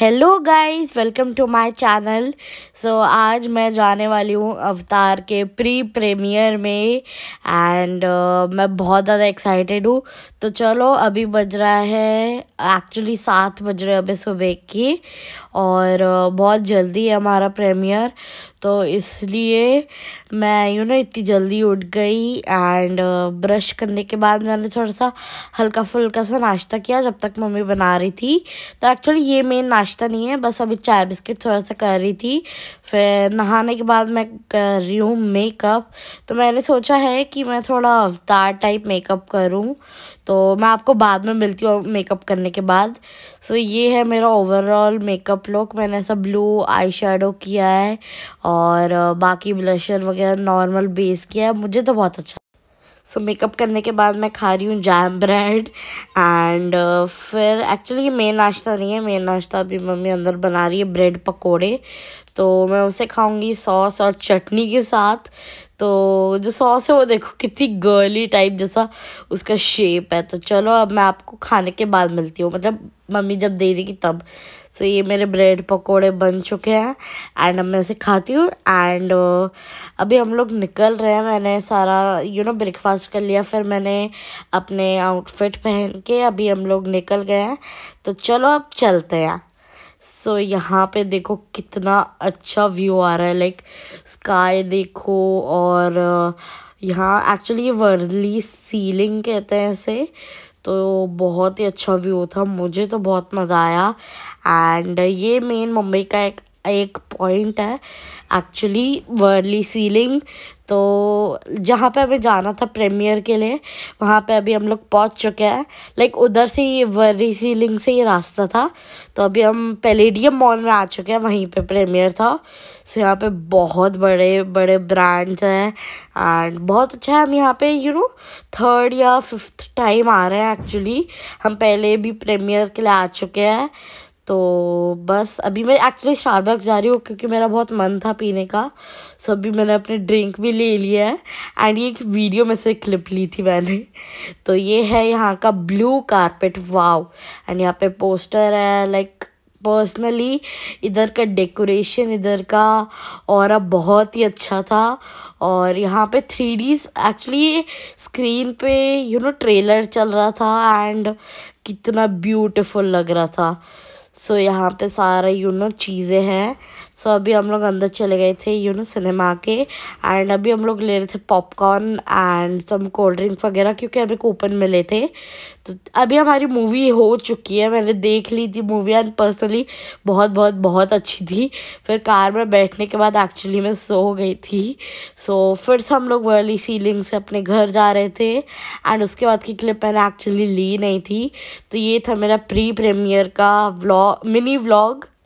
hello guys welcome to my channel so आज मैं जाने वाली हूँ अवतार के प्री प्रीमियर में एंड uh, मैं बहुत ज़्यादा एक्साइटेड हूँ तो चलो अभी बज रहा है एक्चुअली सात बज रहे हैं अभी सुबह की और uh, बहुत जल्दी है हमारा प्रीमियर तो इसलिए मैं यू नो इतनी जल्दी उठ गई एंड ब्रश uh, करने के बाद मैंने थोड़ा सा हल्का फुल्का सा नाश्ता किया जब तक मम्मी बना रही थी तो एक्चुअली ये मेन नाश्ता नहीं है बस अभी चाय बिस्किट थोड़ा सा कर रही थी फिर नहाने के बाद मैं कर रही हूँ मेकअप तो मैंने सोचा है कि मैं थोड़ा अवतार टाइप मेकअप करूँ तो मैं आपको बाद में मिलती हूँ मेकअप करने के बाद सो so, ये है मेरा ओवरऑल मेकअप लुक मैंने ऐसा ब्लू आई किया है और बाकी ब्लशर वगैरह नॉर्मल बेस के है मुझे तो बहुत अच्छा सो so, मेकअप करने के बाद मैं खा रही हूँ जैम ब्रेड एंड फिर एक्चुअली मेन नाश्ता नहीं है मेन नाश्ता अभी मम्मी अंदर बना रही है ब्रेड पकोड़े तो मैं उसे खाऊंगी सॉस और चटनी के साथ तो जो सॉस है वो देखो कितनी गर्ली टाइप जैसा उसका शेप है तो चलो अब मैं आपको खाने के बाद मिलती हूँ मतलब मम्मी जब दे देगी तब सो so, ये मेरे ब्रेड पकोड़े बन चुके हैं एंड अब मैं इसे खाती हूँ एंड अभी हम लोग निकल रहे हैं मैंने सारा यू नो ब्रेकफास्ट कर लिया फिर मैंने अपने आउटफिट पहन के अभी हम लोग निकल गए हैं तो चलो अब चलते हैं सो so, यहाँ पे देखो कितना अच्छा व्यू आ रहा है लाइक स्काई देखो और uh, यहाँ एक्चुअली ये वर्ली सीलिंग कहते हैं इसे तो बहुत ही अच्छा व्यू था मुझे तो बहुत मज़ा आया एंड ये मेन मुंबई का एक एक पॉइंट है एक्चुअली वर्ली सीलिंग तो जहाँ पे हमें जाना था प्रीमियर के लिए वहाँ पे अभी हम लोग पहुँच चुके हैं लाइक उधर से ये वर्ली सीलिंग से ये रास्ता था तो अभी हम पेलेडियम मॉल में आ चुके हैं वहीं पे प्रीमियर था सो यहाँ पे बहुत बड़े बड़े ब्रांड्स हैं एंड बहुत अच्छा है हम यहाँ पे यू नो थर्ड या फिफ्थ टाइम आ रहे हैं एक्चुअली हम पहले भी प्रेमियर के लिए आ चुके हैं तो बस अभी मैं एक्चुअली स्टारबक्स जा रही हूँ क्योंकि मेरा बहुत मन था पीने का सो अभी मैंने अपने ड्रिंक भी ले लिया है एंड ये एक वीडियो में से क्लिप ली थी मैंने तो ये है यहाँ का ब्लू कारपेट वाव एंड यहाँ पे पोस्टर है लाइक पर्सनली इधर का डेकोरेशन इधर का और अब बहुत ही अच्छा था और यहाँ पे थ्री डी एक्चुअली स्क्रीन पे you you know know, trailer चल रहा था एंड कितना ब्यूटीफुल लग रहा था सो so, यहाँ पे सारा यू नो चीज़ें हैं सो अभी हम लोग अंदर चले गए थे यू नो सिनेमा के एंड अभी हम लोग ले रहे थे popcorn and some cold drink वगैरह क्योंकि हमें कूपन मिले थे तो अभी हमारी मूवी हो चुकी है मैंने देख ली थी मूवी एंड पर्सनली बहुत बहुत बहुत अच्छी थी फिर कार में बैठने के बाद एक्चुअली मैं सो गई थी सो so, फिर से हम लोग वर्ली सीलिंग से अपने घर जा रहे थे एंड उसके बाद की क्लिप मैंने एक्चुअली ली नहीं थी तो ये था मेरा प्री प्रीमियर का व्लॉग मिनी व्लॉग